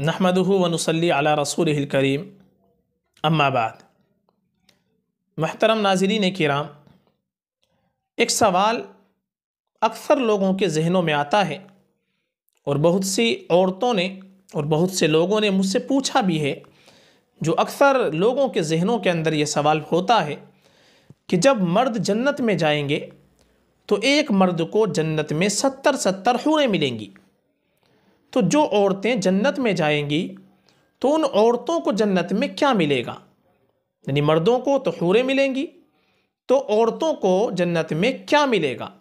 नहमदह वनसली अला रसूल करीम अम्माबाद महतरम नाजरीन कराम एक सवाल अक्सर लोगों के जहनों में आता है और बहुत सी औरतों ने और बहुत से लोगों ने मुझसे पूछा भी है जो अक्सर लोगों के जहनों के अंदर ये सवाल होता है कि जब मर्द जन्नत में जाएंगे तो एक मर्द को जन्नत में सत्तर सत्तर हूरें मिलेंगी तो जो औरतें जन्नत में जाएंगी तो उन औरतों को जन्नत में क्या मिलेगा यानी मर्दों को तो हूरें मिलेंगी तो औरतों को जन्नत में क्या मिलेगा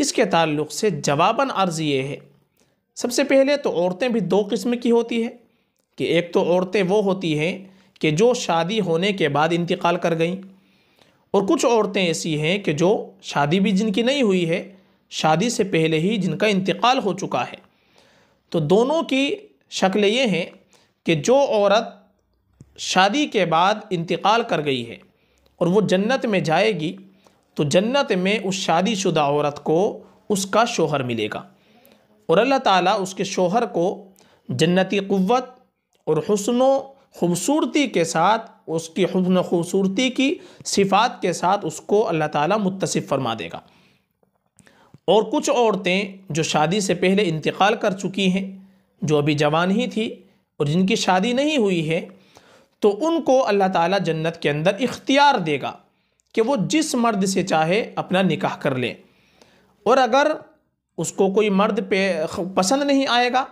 इसके ताल्लुक़ से जवाबन अर्ज़ ये है सबसे पहले तो औरतें भी दो किस्म की होती है कि एक तो औरतें वो होती हैं कि जो शादी होने के बाद इंतकाल कर गईं और कुछ औरतें ऐसी हैं कि जो शादी भी जिनकी नहीं हुई है शादी से पहले ही जिनका इंतकाल हो चुका है तो दोनों की शक्ल ये हैं कि जो औरत शादी के बाद इंतकाल कर गई है और वो जन्नत में जाएगी तो जन्नत में उस शादीशुदा औरत को उसका शोहर मिलेगा और अल्लाह ताला उसके शोहर को जन्नती क़ुवत और हसन खूबसूरती के साथ उसकी हसन खूबसूरती की सिफात के साथ उसको अल्लाह ताला मुतसिफ़ फरमा देगा और कुछ औरतें जो शादी से पहले इंतकाल कर चुकी हैं जो अभी जवान ही थी और जिनकी शादी नहीं हुई है तो उनको अल्लाह ताला जन्नत के अंदर इख्तियार देगा कि वो जिस मर्द से चाहे अपना निकाह कर लें और अगर उसको कोई मर्द पे पसंद नहीं आएगा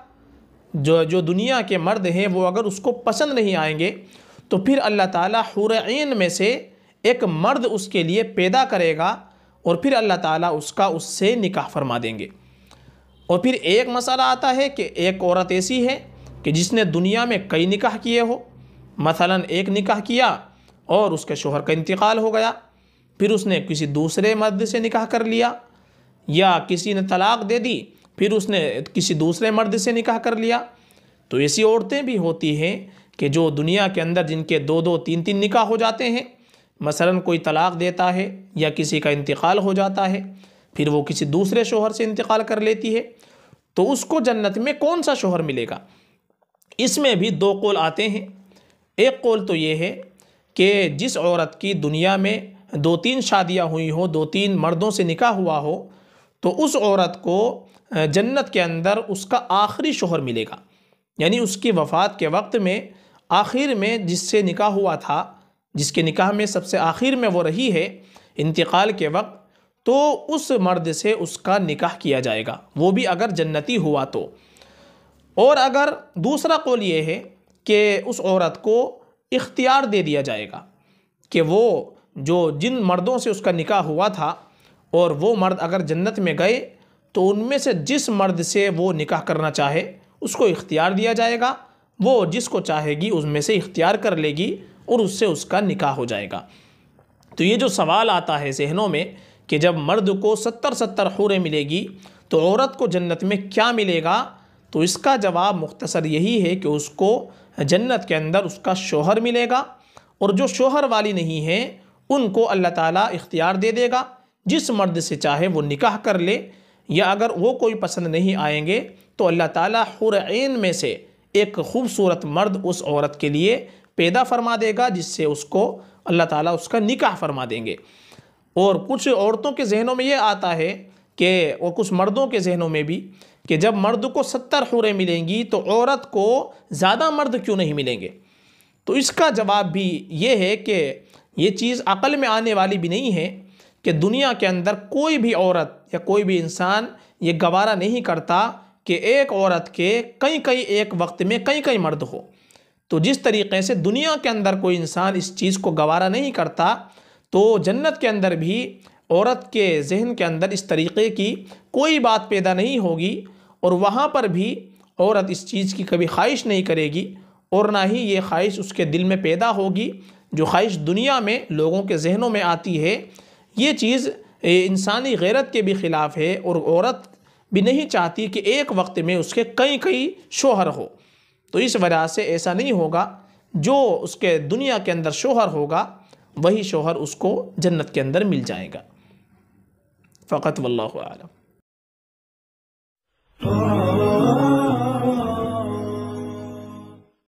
जो जो दुनिया के मर्द हैं वो अगर उसको पसंद नहीं आएंगे तो फिर अल्लाह ताला हुरैन में से एक मर्द उसके लिए पैदा करेगा और फिर अल्लाह ताला उसका उससे निकाह फरमा देंगे और फिर एक मसला आता है कि एक औरत ऐसी है कि जिसने दुनिया में कई निकाह किए हो मसलन एक निकाह किया और उसके शोहर का इंतकाल हो गया फिर उसने किसी दूसरे मर्द से निकाह कर लिया या किसी ने तलाक़ दे दी फिर उसने किसी दूसरे मर्द से निकाह कर लिया तो ऐसी औरतें भी होती हैं कि जो दुनिया के अंदर जिनके दो दो तीन तीन निकाह हो जाते हैं मसलन कोई तलाक़ देता है या किसी का इंतकाल हो जाता है फिर वो किसी दूसरे शोहर से इंतकाल कर लेती है तो उसको जन्नत में कौन सा शोहर मिलेगा इसमें भी दो कौल आते हैं एक कौल तो ये है कि जिस औरत की दुनिया में दो तीन शादियां हुई हो दो तीन मर्दों से निकाह हुआ हो तो उस औरत को जन्नत के अंदर उसका आखिरी शोहर मिलेगा यानी उसकी वफ़ात के वक्त में आखिर में जिससे निकाह हुआ था जिसके निकाह में सबसे आखिर में वो रही है इंतकाल के वक्त तो उस मर्द से उसका निकाह किया जाएगा वो भी अगर जन्नती हुआ तो और अगर दूसरा कौल ये है कि उस औरत को इख्तियार दे दिया जाएगा कि वो जो जिन मर्दों से उसका निकाह हुआ था और वो मर्द अगर जन्नत में गए तो उनमें से जिस मर्द से वो निकाह करना चाहे उसको इख्तियार दिया जाएगा वो जिसको चाहेगी उसमें से इख्तियार कर लेगी और उससे उसका निकाह हो जाएगा तो ये जो सवाल आता है जहनों में कि जब मर्द को सत्तर सत्तर हूरें मिलेगी तो औरत को जन्नत में क्या मिलेगा तो इसका जवाब मुख्तसर यही है कि उसको जन्नत के अंदर उसका शोहर मिलेगा और जो शोहर वाली नहीं है उनको अल्लाह ताला इख्तियार दे देगा जिस मर्द से चाहे वो निकाह कर ले या अगर वो कोई पसंद नहीं आएंगे तो अल्लाह ताला हुरैन में से एक खूबसूरत मर्द उस औरत के लिए पैदा फरमा देगा जिससे उसको अल्लाह ताला उसका निकाह फरमा देंगे और कुछ औरतों के जहनों में ये आता है कि और कुछ मर्दों के जहनों में भी कि जब मर्द को सत्तर हुरें मिलेंगी तो औरत को ज़्यादा मर्द क्यों नहीं मिलेंगे तो इसका जवाब भी ये है कि ये चीज़ अकल में आने वाली भी नहीं है कि दुनिया के अंदर कोई भी औरत या कोई भी इंसान ये गवारा नहीं करता कि एक औरत के कई कई एक वक्त में कई कई मर्द हो तो जिस तरीके से दुनिया के अंदर कोई इंसान इस चीज़ को गवारा नहीं करता तो जन्नत के अंदर भी औरत के जहन के अंदर इस तरीक़े की कोई बात पैदा नहीं होगी और वहाँ पर भी औरत इस चीज़ की कभी ख्वाहिश नहीं करेगी और ना ही ये ख्वाहिश उसके दिल में पैदा होगी जो ख्वाहिश दुनिया में लोगों के जहनों में आती है ये चीज़ इंसानी गैरत के भी ख़िलाफ़ है और औरत भी नहीं चाहती कि एक वक्त में उसके कई कई शोहर हो तो इस वजह से ऐसा नहीं होगा जो उसके दुनिया के अंदर शोहर होगा वही शोहर उसको जन्नत के अंदर मिल जाएगा फ़कत आलम